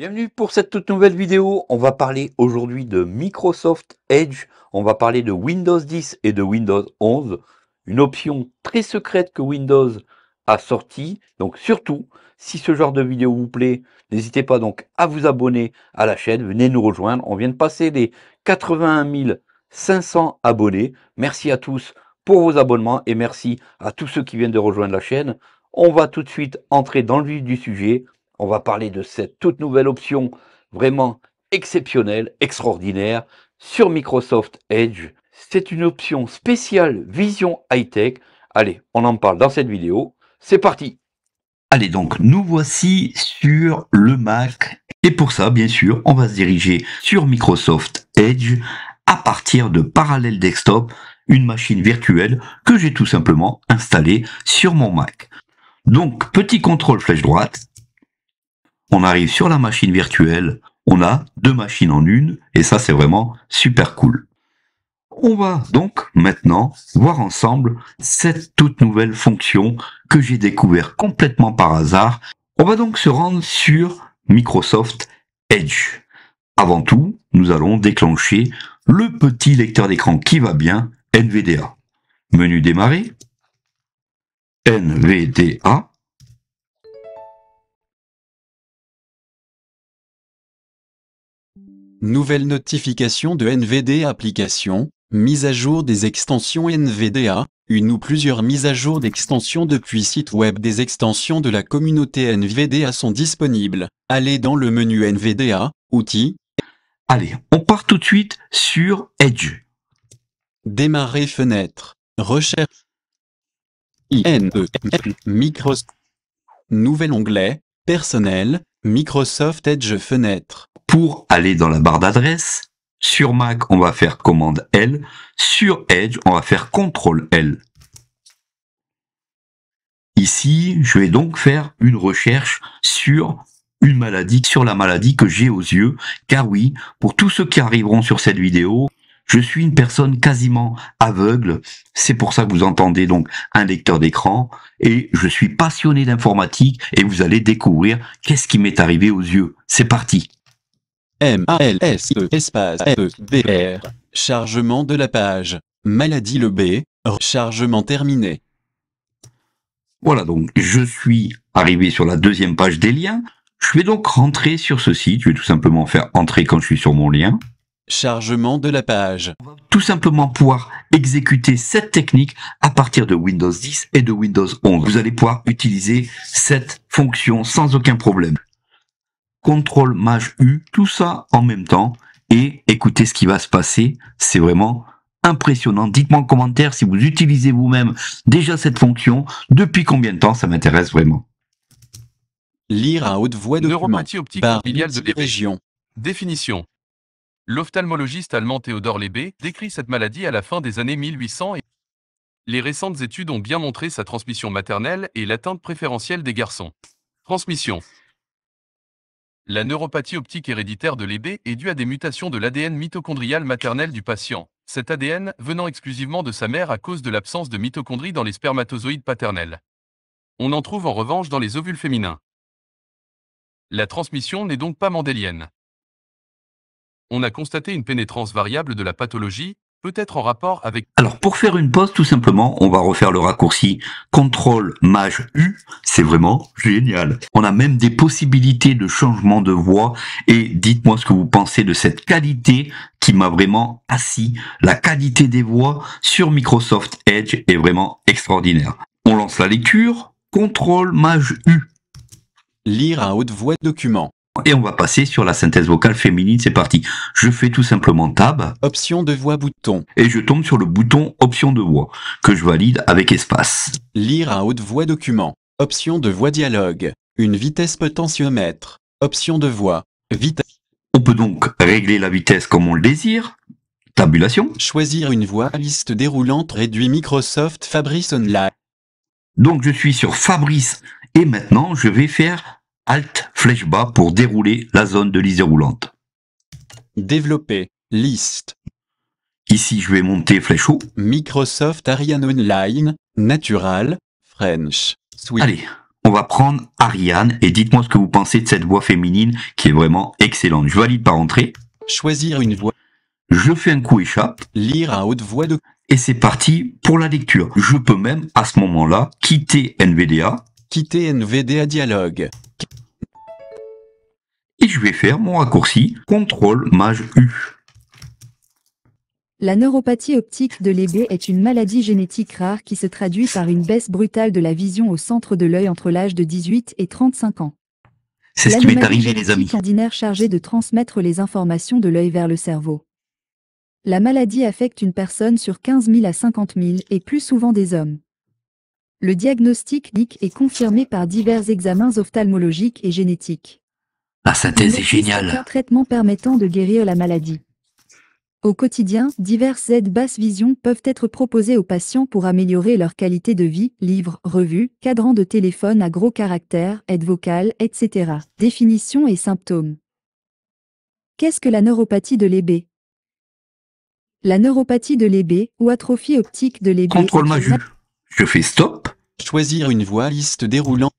Bienvenue pour cette toute nouvelle vidéo. On va parler aujourd'hui de Microsoft Edge. On va parler de Windows 10 et de Windows 11. Une option très secrète que Windows a sortie. Donc surtout, si ce genre de vidéo vous plaît, n'hésitez pas donc à vous abonner à la chaîne. Venez nous rejoindre. On vient de passer les 81 500 abonnés. Merci à tous pour vos abonnements et merci à tous ceux qui viennent de rejoindre la chaîne. On va tout de suite entrer dans le vif du sujet. On va parler de cette toute nouvelle option vraiment exceptionnelle, extraordinaire, sur Microsoft Edge. C'est une option spéciale Vision High-Tech. Allez, on en parle dans cette vidéo. C'est parti Allez donc, nous voici sur le Mac. Et pour ça, bien sûr, on va se diriger sur Microsoft Edge à partir de Parallel Desktop, une machine virtuelle que j'ai tout simplement installée sur mon Mac. Donc, petit contrôle flèche droite, on arrive sur la machine virtuelle, on a deux machines en une, et ça c'est vraiment super cool. On va donc maintenant voir ensemble cette toute nouvelle fonction que j'ai découvert complètement par hasard. On va donc se rendre sur Microsoft Edge. Avant tout, nous allons déclencher le petit lecteur d'écran qui va bien, NVDA. Menu démarrer, NVDA. Nouvelle notification de NVDA Application, mise à jour des extensions NVDA, une ou plusieurs mises à jour d'extensions depuis site web des extensions de la communauté NVDA sont disponibles. Allez dans le menu NVDA, Outils. Allez, on part tout de suite sur Edge. Démarrer fenêtre. Recherche. INE. Microsoft. Nouvel onglet. Personnel, Microsoft Edge Fenêtre. Pour aller dans la barre d'adresse, sur Mac, on va faire commande L. Sur Edge, on va faire contrôle L. Ici, je vais donc faire une recherche sur une maladie, sur la maladie que j'ai aux yeux, car oui, pour tous ceux qui arriveront sur cette vidéo, je suis une personne quasiment aveugle. C'est pour ça que vous entendez donc un lecteur d'écran. Et je suis passionné d'informatique et vous allez découvrir qu'est-ce qui m'est arrivé aux yeux. C'est parti. M A L S E espace E D R. Chargement de la page. Maladie le B. Chargement terminé. Voilà donc je suis arrivé sur la deuxième page des liens. Je vais donc rentrer sur ce site. Je vais tout simplement faire entrer quand je suis sur mon lien. Chargement de la page. tout simplement pouvoir exécuter cette technique à partir de Windows 10 et de Windows 11. Vous allez pouvoir utiliser cette fonction sans aucun problème. Ctrl Maj U, tout ça en même temps et écoutez ce qui va se passer. C'est vraiment impressionnant. Dites-moi en commentaire si vous utilisez vous-même déjà cette fonction. Depuis combien de temps ça m'intéresse vraiment. Lire à haute voix de document par de des régions. Définition. L'ophtalmologiste allemand Theodor Lebe décrit cette maladie à la fin des années 1800 et les récentes études ont bien montré sa transmission maternelle et l'atteinte préférentielle des garçons. Transmission. La neuropathie optique héréditaire de Lebe est due à des mutations de l'ADN mitochondrial maternel du patient, cet ADN venant exclusivement de sa mère à cause de l'absence de mitochondries dans les spermatozoïdes paternels. On en trouve en revanche dans les ovules féminins. La transmission n'est donc pas mendélienne on a constaté une pénétrance variable de la pathologie, peut-être en rapport avec... Alors pour faire une pause, tout simplement, on va refaire le raccourci ctrl maj U, c'est vraiment génial. On a même des possibilités de changement de voix et dites-moi ce que vous pensez de cette qualité qui m'a vraiment assis. La qualité des voix sur Microsoft Edge est vraiment extraordinaire. On lance la lecture, ctrl maj U. Lire à haute voix document et on va passer sur la synthèse vocale féminine. C'est parti. Je fais tout simplement tab. Option de voix bouton. Et je tombe sur le bouton option de voix que je valide avec espace. Lire à haute voix document. Option de voix dialogue. Une vitesse potentiomètre. Option de voix. Vitesse. On peut donc régler la vitesse comme on le désire. Tabulation. Choisir une voix liste déroulante réduit Microsoft Fabrice Online. Donc je suis sur Fabrice et maintenant je vais faire Alt flèche bas pour dérouler la zone de liste roulante. Développer. Liste. Ici, je vais monter flèche haut. Microsoft Ariane Online, Natural, French. Allez, on va prendre Ariane et dites-moi ce que vous pensez de cette voix féminine qui est vraiment excellente. Je valide par entrée. Choisir une voix. Je fais un coup échappe. Lire à haute voix de... Et c'est parti pour la lecture. Je peux même, à ce moment-là, quitter NVDA. Quitter NVDA Dialogue je vais faire mon raccourci contrôle Maj U. La neuropathie optique de l'EB est une maladie génétique rare qui se traduit par une baisse brutale de la vision au centre de l'œil entre l'âge de 18 et 35 ans. C'est ce qui m'est arrivé les amis. ordinaire chargé de transmettre les informations de l'œil vers le cerveau. La maladie affecte une personne sur 15 000 à 50 000 et plus souvent des hommes. Le diagnostic NIC est confirmé par divers examens ophtalmologiques et génétiques. Ah, sa est géniale. traitement permettant de guérir la maladie. Au quotidien, diverses aides basse vision peuvent être proposées aux patients pour améliorer leur qualité de vie, livres, revues, cadrans de téléphone à gros caractères, aides vocales, etc. Définition et symptômes. Qu'est-ce que la neuropathie de l'ébé La neuropathie de l'ébé ou atrophie optique de l'EB. Contrôle vue. Je fais stop. Choisir une voie liste déroulant.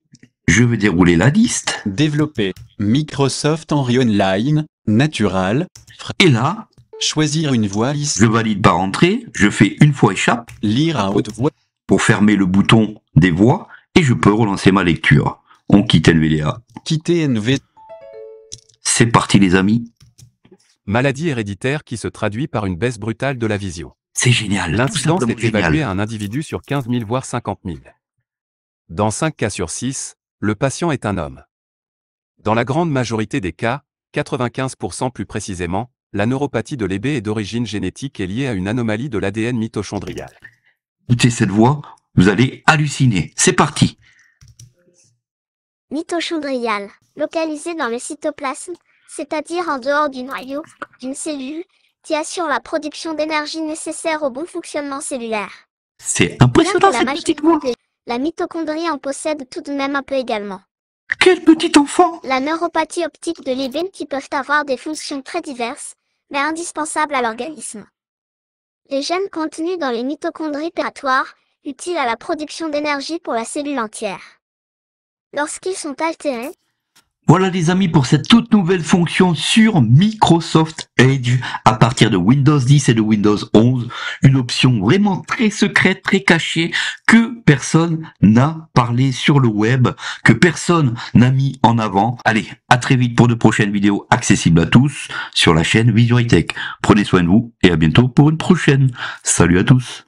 Je vais dérouler la liste. Développer Microsoft Henry Online, Natural. Et là, choisir une voix liste. Je valide par entrée, je fais une fois échappe. Lire à haute voix. Pour fermer le bouton des voix et je peux relancer ma lecture. On quitte NVDA. Quitter NV. C'est parti les amis. Maladie héréditaire qui se traduit par une baisse brutale de la vision. C'est génial. L'incidence est évaluée à un individu sur 15 000 voire 50 000. Dans 5 cas sur 6, le patient est un homme. Dans la grande majorité des cas, 95% plus précisément, la neuropathie de l'ébé est d'origine génétique et liée à une anomalie de l'ADN mitochondrial. Écoutez cette voix, vous allez halluciner. C'est parti Mitochondrial, localisé dans le cytoplasme, c'est-à-dire en dehors du noyau, d'une cellule, qui assure la production d'énergie nécessaire au bon fonctionnement cellulaire. C'est impressionnant cette petite voix la mitochondrie en possède tout de même un peu également. Quel petit enfant La neuropathie optique de Levin qui peuvent avoir des fonctions très diverses, mais indispensables à l'organisme. Les gènes contenus dans les mitochondries pératoires, utiles à la production d'énergie pour la cellule entière. Lorsqu'ils sont altérés, voilà les amis pour cette toute nouvelle fonction sur Microsoft Edge à partir de Windows 10 et de Windows 11. Une option vraiment très secrète, très cachée que personne n'a parlé sur le web, que personne n'a mis en avant. Allez, à très vite pour de prochaines vidéos accessibles à tous sur la chaîne Vision Prenez soin de vous et à bientôt pour une prochaine. Salut à tous